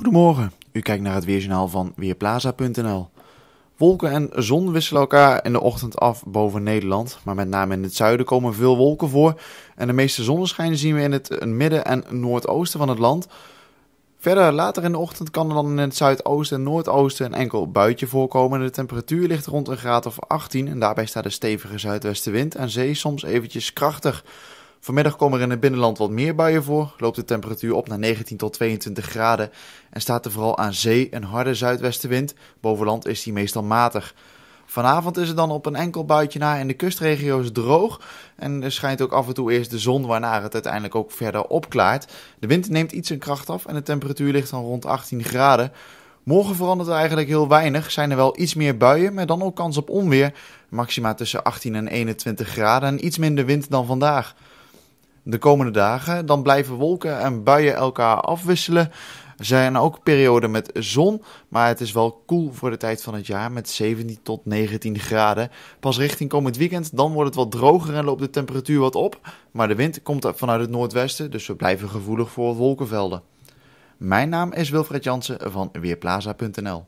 Goedemorgen, u kijkt naar het weerjournaal van Weerplaza.nl. Wolken en zon wisselen elkaar in de ochtend af boven Nederland, maar met name in het zuiden komen veel wolken voor en de meeste zonneschijn zien we in het midden en noordoosten van het land. Verder later in de ochtend kan er dan in het zuidoosten en noordoosten een enkel buitje voorkomen de temperatuur ligt rond een graad of 18 en daarbij staat een stevige zuidwestenwind en zee soms eventjes krachtig. Vanmiddag komen er in het binnenland wat meer buien voor, loopt de temperatuur op naar 19 tot 22 graden en staat er vooral aan zee een harde zuidwestenwind. Boven land is die meestal matig. Vanavond is het dan op een enkel buitje na in de kustregio's droog. En er schijnt ook af en toe eerst de zon, waarna het uiteindelijk ook verder opklaart. De wind neemt iets in kracht af en de temperatuur ligt dan rond 18 graden. Morgen verandert er eigenlijk heel weinig. Zijn er wel iets meer buien, maar dan ook kans op onweer. Maxima tussen 18 en 21 graden en iets minder wind dan vandaag. De komende dagen dan blijven wolken en buien elkaar afwisselen. Er zijn ook perioden met zon, maar het is wel koel voor de tijd van het jaar met 17 tot 19 graden. Pas richting komend weekend, dan wordt het wat droger en loopt de temperatuur wat op. Maar de wind komt vanuit het noordwesten, dus we blijven gevoelig voor wolkenvelden. Mijn naam is Wilfred Jansen van Weerplaza.nl